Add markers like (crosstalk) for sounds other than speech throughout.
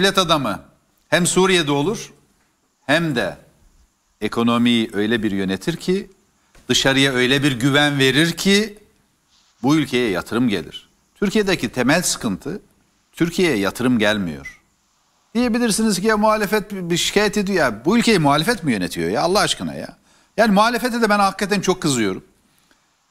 devlet adamı hem Suriye'de olur hem de ekonomiyi öyle bir yönetir ki dışarıya öyle bir güven verir ki bu ülkeye yatırım gelir. Türkiye'deki temel sıkıntı Türkiye'ye yatırım gelmiyor. Diyebilirsiniz ki ya muhalefet bir şikayet ediyor ya bu ülkeyi muhalefet mi yönetiyor ya Allah aşkına ya. Yani muhalefete de ben hakikaten çok kızıyorum.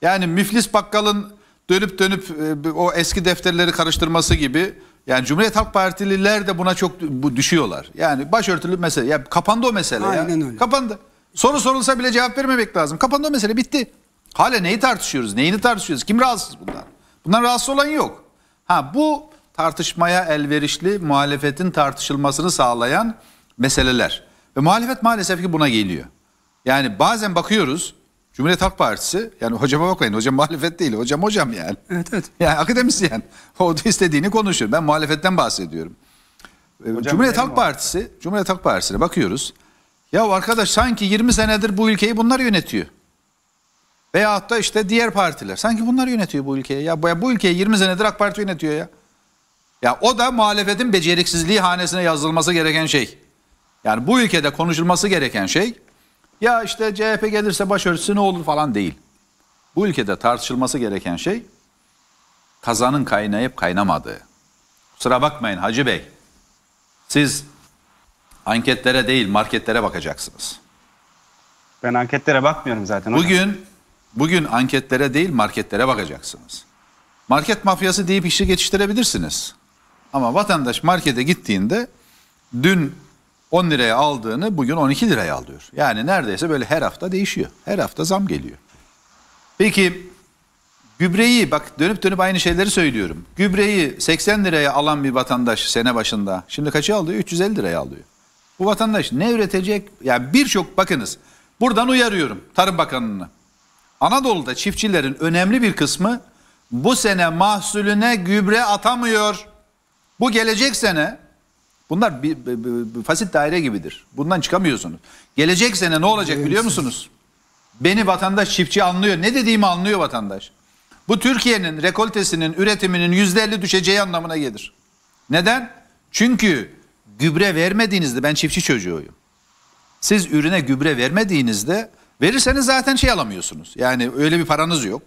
Yani müflis bakkalın dönüp dönüp e, o eski defterleri karıştırması gibi yani Cumhuriyet Halk Partililer de buna çok düşüyorlar. Yani başörtülü mesele. Ya kapandı o mesele Aynen ya. Öyle. Kapandı. Soru sorulsa bile cevap vermemek lazım. Kapandı o mesele bitti. Hala neyi tartışıyoruz? Neyini tartışıyoruz? Kim rahatsız bundan? Bundan rahatsız olan yok. Ha bu tartışmaya elverişli muhalefetin tartışılmasını sağlayan meseleler. Ve muhalefet maalesef ki buna geliyor. Yani bazen bakıyoruz Cumhuriyet Halk Partisi yani hocama bakmayın hocam muhalefet değil hocam hocam yani. Evet evet. Yani akademisyen (laughs) o da istediğini konuşur ben muhalefetten bahsediyorum. Ee, hocam, Cumhuriyet Halk Partisi var. Cumhuriyet Halk Partisi'ne bakıyoruz. Ya arkadaş sanki 20 senedir bu ülkeyi bunlar yönetiyor. Veyahut da işte diğer partiler. Sanki bunlar yönetiyor bu ülkeyi. Ya bu, bu ülkeyi 20 senedir AK Parti yönetiyor ya. Ya o da muhalefetin beceriksizliği hanesine yazılması gereken şey. Yani bu ülkede konuşulması gereken şey ya işte CHP gelirse başörtüsü ne olur falan değil. Bu ülkede tartışılması gereken şey kazanın kaynayıp kaynamadığı. Kusura bakmayın Hacı Bey. Siz anketlere değil marketlere bakacaksınız. Ben anketlere bakmıyorum zaten. Bugün bugün anketlere değil marketlere bakacaksınız. Market mafyası deyip işi geçiştirebilirsiniz. Ama vatandaş markete gittiğinde dün 10 liraya aldığını bugün 12 liraya alıyor. Yani neredeyse böyle her hafta değişiyor. Her hafta zam geliyor. Peki gübreyi bak dönüp dönüp aynı şeyleri söylüyorum. Gübreyi 80 liraya alan bir vatandaş sene başında şimdi kaça alıyor? 350 liraya alıyor. Bu vatandaş ne üretecek? Yani birçok bakınız buradan uyarıyorum Tarım bakanını. Anadolu'da çiftçilerin önemli bir kısmı bu sene mahsulüne gübre atamıyor. Bu gelecek sene Bunlar bir, bir, bir, fasit daire gibidir. Bundan çıkamıyorsunuz. Gelecek sene ne olacak biliyor musunuz? Beni vatandaş çiftçi anlıyor. Ne dediğimi anlıyor vatandaş. Bu Türkiye'nin rekoltesinin üretiminin yüzde elli düşeceği anlamına gelir. Neden? Çünkü gübre vermediğinizde ben çiftçi çocuğuyum. Siz ürüne gübre vermediğinizde verirseniz zaten şey alamıyorsunuz. Yani öyle bir paranız yok.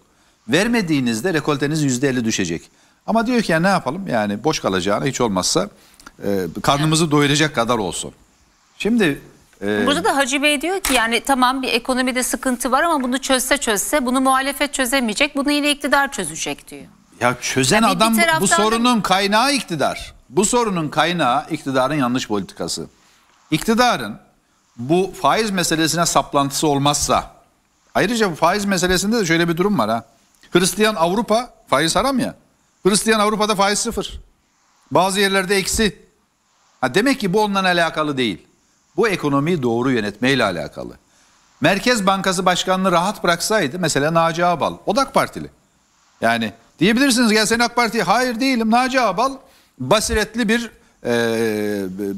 Vermediğinizde rekolteniz yüzde elli düşecek. Ama diyor ki ya ne yapalım yani boş kalacağına hiç olmazsa e, karnımızı doyuracak kadar olsun. Şimdi e, Burada da Hacı Bey diyor ki yani tamam bir ekonomide sıkıntı var ama bunu çözse çözse bunu muhalefet çözemeyecek. Bunu yine iktidar çözecek diyor. Ya çözen yani adam bu sorunun da... kaynağı iktidar. Bu sorunun kaynağı iktidarın yanlış politikası. İktidarın bu faiz meselesine saplantısı olmazsa ayrıca bu faiz meselesinde de şöyle bir durum var ha. Hristiyan Avrupa faiz haram ya. Hristiyan Avrupa'da faiz sıfır. Bazı yerlerde eksi. Ha demek ki bu ondan alakalı değil. Bu ekonomiyi doğru yönetmeyle alakalı. Merkez Bankası Başkanı'nı rahat bıraksaydı mesela Naci Abal, Odak Partili. Yani diyebilirsiniz gel sen AK Parti. Hayır değilim Naci Abal basiretli bir e,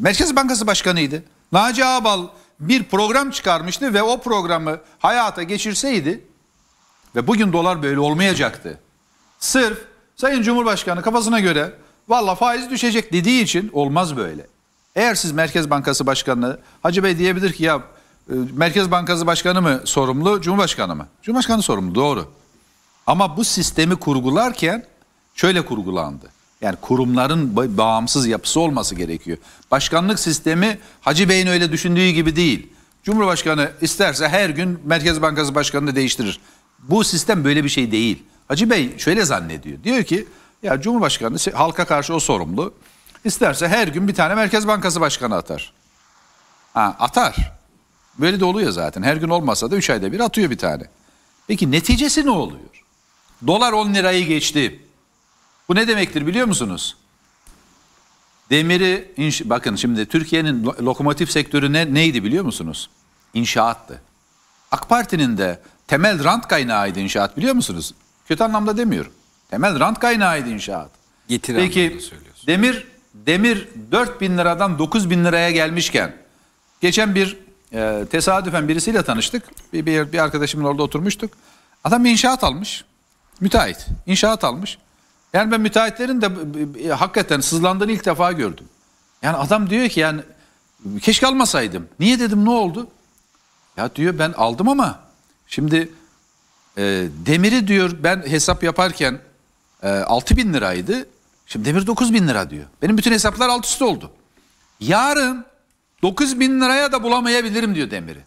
Merkez Bankası Başkanı'ydı. Naci Abal bir program çıkarmıştı ve o programı hayata geçirseydi ve bugün dolar böyle olmayacaktı. Sırf Sayın Cumhurbaşkanı kafasına göre valla faiz düşecek dediği için olmaz böyle. Eğer siz Merkez Bankası Başkanı Hacı Bey diyebilir ki ya e, Merkez Bankası Başkanı mı sorumlu, Cumhurbaşkanı mı? Cumhurbaşkanı sorumlu, doğru. Ama bu sistemi kurgularken şöyle kurgulandı. Yani kurumların bağımsız yapısı olması gerekiyor. Başkanlık sistemi Hacı Bey'in öyle düşündüğü gibi değil. Cumhurbaşkanı isterse her gün Merkez Bankası Başkanı'nı değiştirir. Bu sistem böyle bir şey değil. Hacı Bey şöyle zannediyor. Diyor ki ya Cumhurbaşkanı halka karşı o sorumlu. İsterse her gün bir tane Merkez Bankası Başkanı atar. Ha, atar. Böyle de oluyor zaten. Her gün olmasa da 3 ayda bir atıyor bir tane. Peki neticesi ne oluyor? Dolar 10 lirayı geçti. Bu ne demektir biliyor musunuz? Demiri, bakın şimdi Türkiye'nin lokomotif sektörü ne, neydi biliyor musunuz? İnşaattı. AK Parti'nin de temel rant kaynağıydı inşaat biliyor musunuz? Kötü anlamda demiyorum. Temel rant kaynağıydı inşaat. Getir Peki demir demir 4 bin liradan 9 bin liraya gelmişken geçen bir e, tesadüfen birisiyle tanıştık. Bir, bir, bir arkadaşımla orada oturmuştuk. Adam bir inşaat almış. Müteahhit. İnşaat almış. Yani ben müteahhitlerin de e, hakikaten sızlandığını ilk defa gördüm. Yani adam diyor ki yani keşke almasaydım. Niye dedim ne oldu? Ya diyor ben aldım ama şimdi e, demiri diyor ben hesap yaparken e, ee, 6 bin liraydı. Şimdi demir 9 bin lira diyor. Benim bütün hesaplar alt üst oldu. Yarın 9 bin liraya da bulamayabilirim diyor demiri.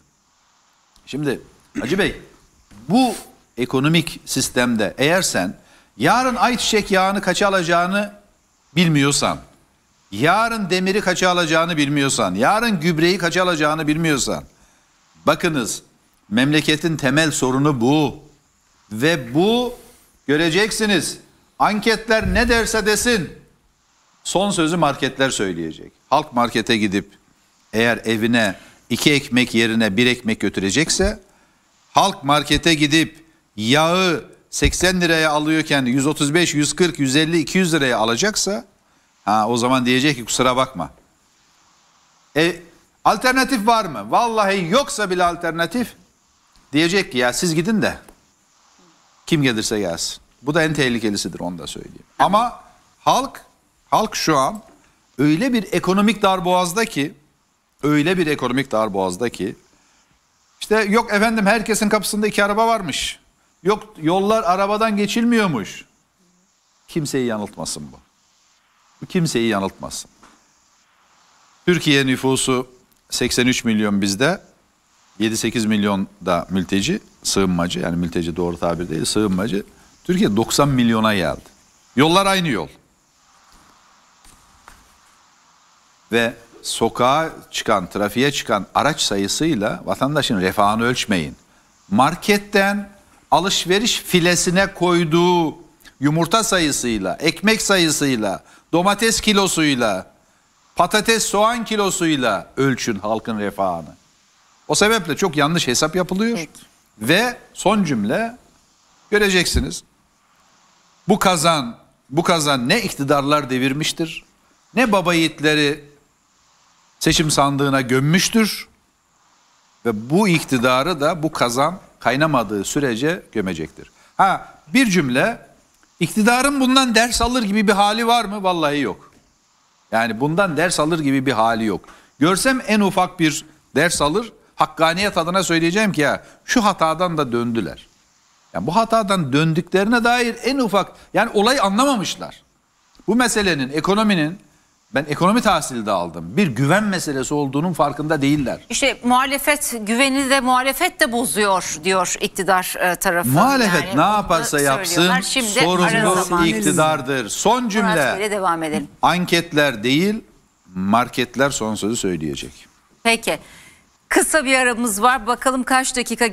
Şimdi Hacı Bey bu ekonomik sistemde eğer sen yarın ayçiçek yağını kaça alacağını bilmiyorsan, yarın demiri kaça alacağını bilmiyorsan, yarın gübreyi kaça alacağını bilmiyorsan, bakınız memleketin temel sorunu bu ve bu göreceksiniz Anketler ne derse desin. Son sözü marketler söyleyecek. Halk markete gidip eğer evine iki ekmek yerine bir ekmek götürecekse halk markete gidip yağı 80 liraya alıyorken 135, 140, 150, 200 liraya alacaksa ha, o zaman diyecek ki kusura bakma. E, alternatif var mı? Vallahi yoksa bile alternatif diyecek ki ya siz gidin de kim gelirse gelsin. Bu da en tehlikelisidir onu da söyleyeyim. Ama halk halk şu an öyle bir ekonomik darboğazda ki öyle bir ekonomik darboğazda ki işte yok efendim herkesin kapısında iki araba varmış. Yok yollar arabadan geçilmiyormuş. Kimseyi yanıltmasın bu. Bu kimseyi yanıltmasın. Türkiye nüfusu 83 milyon bizde. 7-8 milyon da mülteci, sığınmacı yani mülteci doğru tabir değil sığınmacı. Türkiye 90 milyona geldi. Yollar aynı yol. Ve sokağa çıkan, trafiğe çıkan araç sayısıyla vatandaşın refahını ölçmeyin. Marketten alışveriş filesine koyduğu yumurta sayısıyla, ekmek sayısıyla, domates kilosuyla, patates soğan kilosuyla ölçün halkın refahını. O sebeple çok yanlış hesap yapılıyor. Evet. Ve son cümle göreceksiniz. Bu kazan, bu kazan ne iktidarlar devirmiştir, ne baba yiğitleri seçim sandığına gömmüştür ve bu iktidarı da bu kazan kaynamadığı sürece gömecektir. Ha bir cümle iktidarın bundan ders alır gibi bir hali var mı? Vallahi yok. Yani bundan ders alır gibi bir hali yok. Görsem en ufak bir ders alır. Hakkaniyet adına söyleyeceğim ki ya şu hatadan da döndüler. Yani bu hatadan döndüklerine dair en ufak yani olayı anlamamışlar. Bu meselenin ekonominin ben ekonomi tahsili de aldım. Bir güven meselesi olduğunun farkında değiller. İşte muhalefet güveni de muhalefet de bozuyor diyor iktidar e, tarafı. Muhalefet yani ne yaparsa yapsın sorumlu iktidardır. Son cümle. devam edelim. Anketler değil marketler son sözü söyleyecek. Peki. Kısa bir aramız var. Bakalım kaç dakika